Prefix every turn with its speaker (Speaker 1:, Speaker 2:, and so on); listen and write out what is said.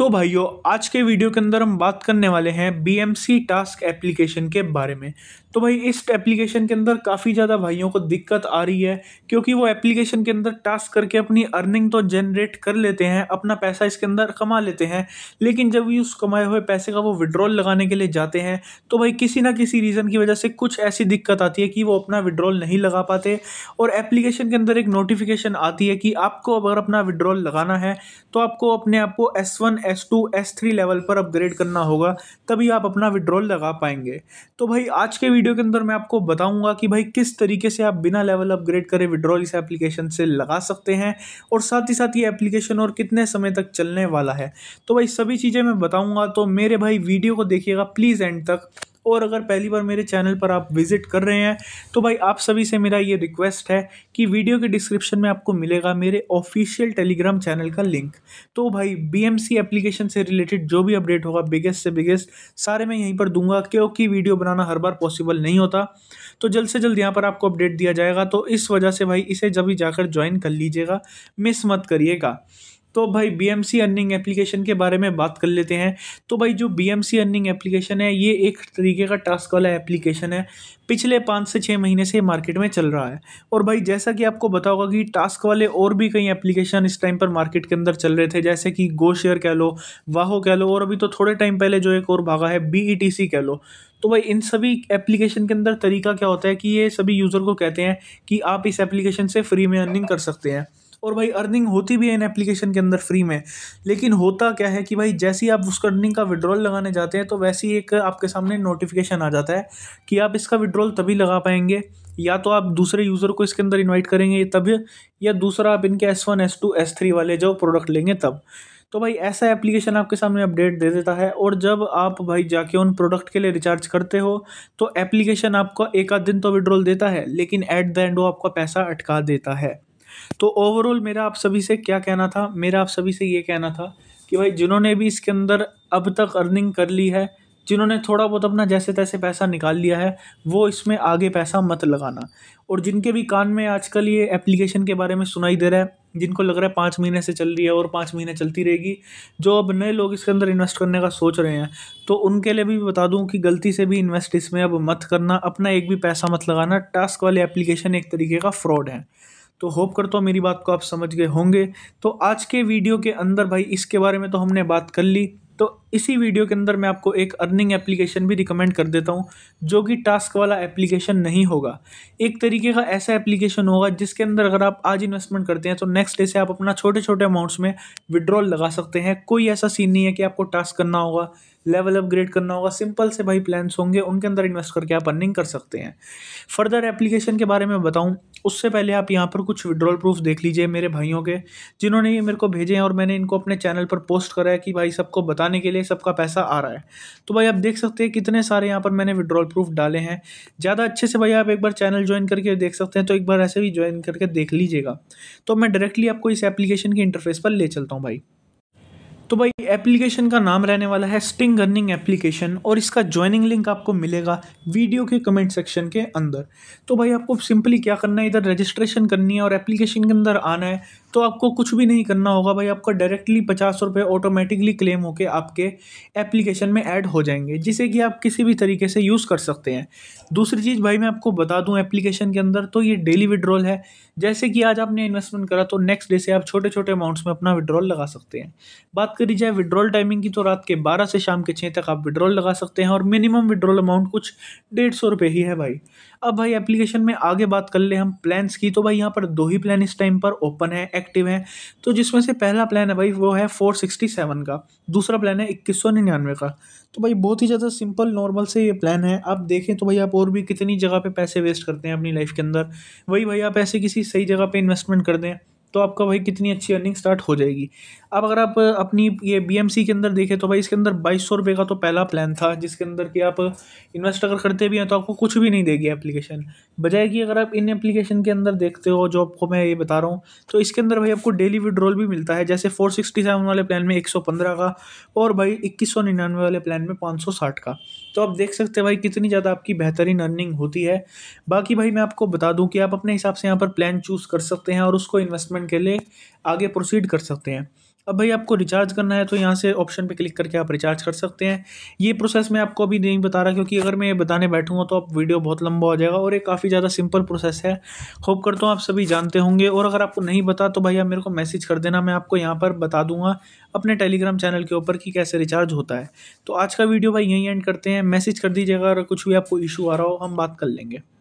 Speaker 1: तो भाइयों आज के वीडियो के अंदर हम बात करने वाले हैं B M C task application के बारे में तो भाई इस एप्लीकेशन के अंदर काफ़ी ज़्यादा भाइयों को दिक्कत आ रही है क्योंकि वो एप्लीकेशन के अंदर टास्क करके अपनी अर्निंग तो जनरेट कर लेते हैं अपना पैसा इसके अंदर कमा लेते हैं लेकिन जब भी उस कमाए हुए पैसे का वो विड्रॉल लगाने के लिए जाते हैं तो भाई किसी ना किसी रीज़न की वजह से कुछ ऐसी दिक्कत आती है कि वो अपना विड्रॉल नहीं लगा पाते और एप्लीकेशन के अंदर एक नोटिफिकेशन आती है कि आपको अगर अपना विड्रॉल लगाना है तो आपको अपने आप को S one S two S three level पर अपग्रेड करना होगा तभी आप अपना विड्रॉल लगा पाएंगे तो भाई आज के वीडियो के अंदर मैं आपको बताऊंगा कि भाई किस तरीके से आप बिना लेवल अपग्रेड करे विड्रॉल इस एप्लीकेशन से लगा सकते हैं और साथ ही साथ ये एप्लीकेशन और कितने समय तक चलने वाला है तो भाई सभी चीज़ें मैं बताऊँगा तो मेरे भाई वीडियो को देखिएगा प्लीज़ एंड तक और अगर पहली बार मेरे चैनल पर आप विज़िट कर रहे हैं तो भाई आप सभी से मेरा ये रिक्वेस्ट है कि वीडियो के डिस्क्रिप्शन में आपको मिलेगा मेरे ऑफिशियल टेलीग्राम चैनल का लिंक तो भाई बी एप्लीकेशन से रिलेटेड जो भी अपडेट होगा बिगेस्ट से बिगेस्ट सारे मैं यहीं पर दूंगा क्योंकि वीडियो बनाना हर बार पॉसिबल नहीं होता तो जल्द से जल्द यहाँ पर आपको अपडेट दिया जाएगा तो इस वजह से भाई इसे जब भी जाकर ज्वाइन कर लीजिएगा मिस मत करिएगा तो भाई B M C earning application के बारे में बात कर लेते हैं तो भाई जो B M C earning application है ये एक तरीके का टास्क वाला एप्लीकेशन है पिछले पाँच से छः महीने से मार्केट में चल रहा है और भाई जैसा कि आपको बता होगा कि टास्क वाले और भी कई एप्लीकेशन इस टाइम पर मार्केट के अंदर चल रहे थे जैसे कि गो शेयर कह लो वाहो कह लो और अभी तो थोड़े टाइम पहले जो एक और भागा है बी ई टी सी कह लो तो भाई इन सभी एप्लीकेशन के अंदर तरीका क्या होता है कि ये सभी यूज़र को कहते हैं कि आप इस एप्लीकेशन से फ्री में अर्निंग कर सकते हैं और भाई अर्निंग होती भी है इन एप्लीकेशन के अंदर फ्री में लेकिन होता क्या है कि भाई जैसे ही आप उस अर्निंग का विड्रॉल लगाने जाते हैं तो वैसे ही एक आपके सामने नोटिफिकेशन आ जाता है कि आप इसका विड्रॉल तभी लगा पाएंगे या तो आप दूसरे यूज़र को इसके अंदर इन्वाइट करेंगे तब या दूसरा आप इनके S one S two S three वाले जो प्रोडक्ट लेंगे तब तो भाई ऐसा एप्लीकेशन आपके सामने अपडेट दे देता है और जब आप भाई जाके उन प्रोडक्ट के लिए रिचार्ज करते हो तो एप्लीकेशन आपका एक आध दिन तो विड्रॉल देता है लेकिन ऐट द एंड वो आपका पैसा अटका देता है तो ओवरऑल मेरा आप सभी से क्या कहना था मेरा आप सभी से ये कहना था कि भाई जिन्होंने भी इसके अंदर अब तक अर्निंग कर ली है जिन्होंने थोड़ा बहुत अपना जैसे तैसे पैसा निकाल लिया है वो इसमें आगे पैसा मत लगाना और जिनके भी कान में आजकल ये एप्लीकेशन के बारे में सुनाई दे रहा है जिनको लग रहा है पाँच महीने से चल रही है और पाँच महीने चलती रहेगी जो अब नए लोग इसके अंदर इन्वेस्ट करने का सोच रहे हैं तो उनके लिए भी बता दूं कि गलती से भी इन्वेस्ट इसमें अब मत करना अपना एक भी पैसा मत लगाना टास्क वाले एप्लीकेशन एक तरीके का फ्रॉड है तो होप करता हूँ मेरी बात को आप समझ गए होंगे तो आज के वीडियो के अंदर भाई इसके बारे में तो हमने बात कर ली तो इसी वीडियो के अंदर मैं आपको एक अर्निंग एप्लीकेशन भी रिकमेंड कर देता हूँ जो कि टास्क वाला एप्लीकेशन नहीं होगा एक तरीके का ऐसा एप्लीकेशन होगा जिसके अंदर अगर आप आज इन्वेस्टमेंट करते हैं तो नेक्स्ट डे से आप अपना छोटे छोटे अमाउंट्स में विड्रॉल लगा सकते हैं कोई ऐसा सीन नहीं है कि आपको टास्क करना होगा लेवल अपग्रेड करना होगा सिंपल से भाई प्लान्स होंगे उनके अंदर इन्वेस्ट करके आप अर्निंग कर सकते हैं फर्दर एप्लीकेशन के बारे में बताऊं उससे पहले आप यहाँ पर कुछ विड्रॉल प्रूफ देख लीजिए मेरे भाइयों के जिन्होंने ये मेरे को भेजे हैं और मैंने इनको अपने चैनल पर पोस्ट करा है कि भाई सबको बताने के लिए लिए सबका पैसा आ रहा है तो भाई आप देख सकते हैं कितने सारे यहाँ पर मैंने विड्रॉल प्रूफ डाले हैं ज़्यादा अच्छे से भाई आप एक बार चैनल ज्वाइन करके देख सकते हैं तो एक बार ऐसे भी ज्वाइन करके देख लीजिएगा तो मैं डायरेक्टली आपको इस एप्लीकेशन के इंटरफेस पर ले चलता हूँ भाई तो भाई एप्लीकेशन का नाम रहने वाला है स्टिंग अर्निंग एप्लीकेशन और इसका ज्वाइनिंग लिंक आपको मिलेगा वीडियो के कमेंट सेक्शन के अंदर तो भाई आपको सिंपली क्या करना है इधर रजिस्ट्रेशन करनी है और एप्लीकेशन के अंदर आना है तो आपको कुछ भी नहीं करना होगा भाई आपका डायरेक्टली पचास रुपये ऑटोमेटिकली क्लेम होकर आपके एप्लीकेशन में ऐड हो जाएंगे जिसे कि आप किसी भी तरीके से यूज़ कर सकते हैं दूसरी चीज़ भाई मैं आपको बता दूं एप्लीकेशन के अंदर तो ये डेली विड्रॉल है जैसे कि आज आपने इन्वेस्टमेंट करा तो नेक्स्ट डे से आप छोटे छोटे अमाउंट्स में अपना विड्रॉल लगा सकते हैं बात करी जाए विड्रॉल टाइमिंग की तो रात के बारह से शाम के छः तक आप विड्रॉल लगा सकते हैं और मिनिमम विड्रॉल अमाउंट कुछ डेढ़ सौ रुपये ही है भाई अब भाई एप्लीकेशन में आगे बात कर ले हम प्लान्स की तो भाई यहाँ पर दो ही प्लान इस टाइम पर ओपन है एक्टिव हैं तो जिसमें से पहला प्लान है भाई वो है फोर सिक्सटी सेवन का दूसरा प्लान है इक्कीस सौ निन्यानवे का तो भाई बहुत ही ज़्यादा सिंपल नॉर्मल से ये प्लान है आप देखें तो भाई आप और भी कितनी जगह पे पैसे वेस्ट करते हैं अपनी लाइफ के अंदर वही भाई आप ऐसे किसी सही जगह पे इन्वेस्टमेंट कर दें तो आपका भाई कितनी अच्छी अर्निंग स्टार्ट हो जाएगी अब अगर आप अपनी ये बीएमसी के अंदर देखें तो भाई इसके अंदर बाईस सौ रुपये का तो पहला प्लान था जिसके अंदर कि आप इन्वेस्ट अगर करते भी हैं तो आपको कुछ भी नहीं देगी एप्लीकेशन बजाय कि अगर आप इन एप्लीकेशन के अंदर देखते हो जो आपको मैं ये बता रहा हूँ तो इसके अंदर भाई आपको डेली विड्रॉल भी मिलता है जैसे फोर सिक्सटी सेवन वाले प्लान में एक सौ पंद्रह का और भाई इक्कीस सौ निन्यानवे वाले प्लान में पाँच सौ साठ का तो आप देख सकते हैं भाई कितनी ज़्यादा आपकी बेहतरीन अर्निंग होती है बाकी भाई मैं आपको बता दूँ कि आप अपने हिसाब से यहाँ पर प्लान चूज़ कर सकते हैं और उसको इन्वेस्टमेंट के लिए आगे प्रोसीड कर सकते हैं अब भाई आपको रिचार्ज करना है तो यहाँ से ऑप्शन पे क्लिक करके आप रिचार्ज कर सकते हैं ये प्रोसेस मैं आपको अभी नहीं बता रहा क्योंकि अगर मैं ये बताने बैठूंगा तो आप वीडियो बहुत लंबा हो जाएगा और ये काफ़ी ज़्यादा सिंपल प्रोसेस है होप करता हूँ आप सभी जानते होंगे और अगर आपको नहीं बता तो भाई आप मेरे को मैसेज कर देना मैं आपको यहाँ पर बता दूंगा अपने टेलीग्राम चैनल के ऊपर कि कैसे रिचार्ज होता है तो आज का वीडियो भाई यहीं एंड करते हैं मैसेज कर दीजिएगा अगर कुछ भी आपको इशू आ रहा हो हम बात कर लेंगे